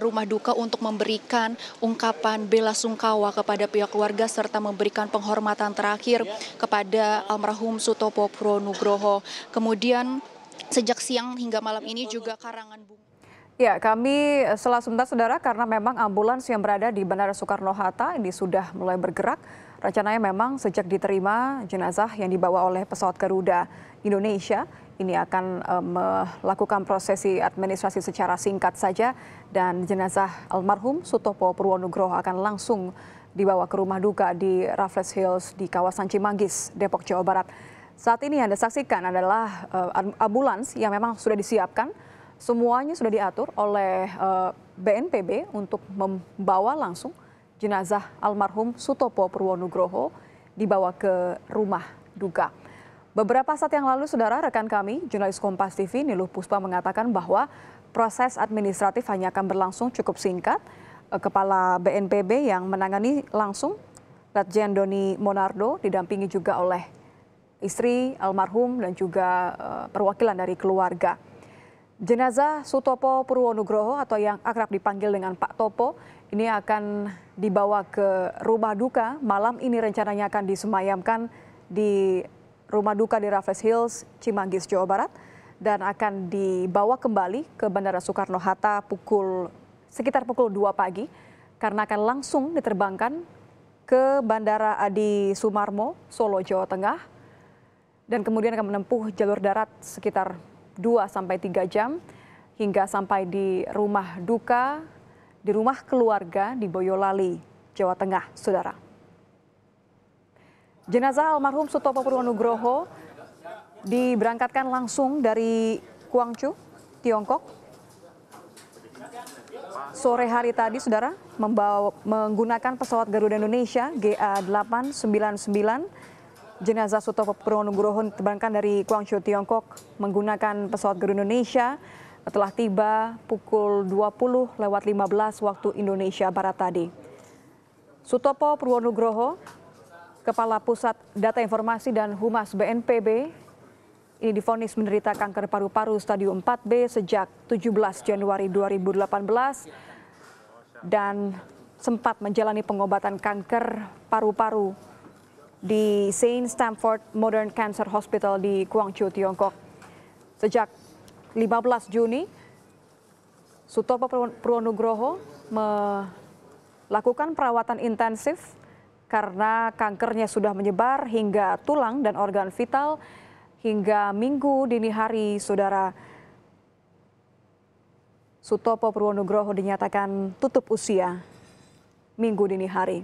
rumah duka untuk memberikan ungkapan bela sungkawa kepada pihak keluarga serta memberikan penghormatan terakhir kepada almarhum Sutopo Pronugroho. Kemudian sejak siang hingga malam ini juga karangan bunga Ya, kami eh, setelah sebentar saudara karena memang ambulans yang berada di Bandara Soekarno-Hatta ini sudah mulai bergerak. Rencananya memang sejak diterima jenazah yang dibawa oleh pesawat Garuda Indonesia ini akan eh, melakukan prosesi administrasi secara singkat saja dan jenazah almarhum Sutopo Purwonugroho akan langsung dibawa ke rumah duka di Raffles Hills di kawasan Cimanggis, Depok, Jawa Barat. Saat ini yang Anda saksikan adalah eh, ambulans yang memang sudah disiapkan Semuanya sudah diatur oleh BNPB eh, untuk membawa langsung jenazah almarhum Sutopo Purwonugroho dibawa ke rumah duka. Beberapa saat yang lalu, saudara rekan kami, jurnalis Kompas TV Niluh Puspa mengatakan bahwa proses administratif hanya akan berlangsung cukup singkat. Eh, kepala BNPB yang menangani langsung Letjen Doni Monardo didampingi juga oleh istri almarhum dan juga eh, perwakilan dari keluarga. Jenazah Sutopo Purwonugroho atau yang akrab dipanggil dengan Pak Topo ini akan dibawa ke rumah duka. Malam ini rencananya akan disemayamkan di rumah duka di Raffles Hills, Cimanggis, Jawa Barat dan akan dibawa kembali ke Bandara Soekarno-Hatta pukul sekitar pukul 2 pagi karena akan langsung diterbangkan ke Bandara Adi Sumarmo, Solo, Jawa Tengah dan kemudian akan menempuh jalur darat sekitar 2 sampai 3 jam hingga sampai di rumah duka di rumah keluarga di Boyolali, Jawa Tengah, Saudara. Jenazah almarhum Sutopo Purwonugroho diberangkatkan langsung dari Kuangcu, Tiongkok. Sore hari tadi, Saudara, membawa, menggunakan pesawat Garuda Indonesia GA899 Jenazah Sutopo Purwonugroho diterbangkan dari Guangzhou, Tiongkok menggunakan pesawat Garuda Indonesia telah tiba pukul 20 lewat 15 waktu Indonesia Barat tadi. Sutopo Purwonugroho, Kepala Pusat Data Informasi dan Humas BNPB, ini difonis menderita kanker paru-paru stadium 4B sejak 17 Januari 2018 dan sempat menjalani pengobatan kanker paru-paru di Saint Stamford Modern Cancer Hospital di Guangzhou, Tiongkok. Sejak 15 Juni, Sutopo Purwonugroho melakukan perawatan intensif karena kankernya sudah menyebar hingga tulang dan organ vital hingga minggu dini hari saudara Sutopo Purwonugroho dinyatakan tutup usia minggu dini hari.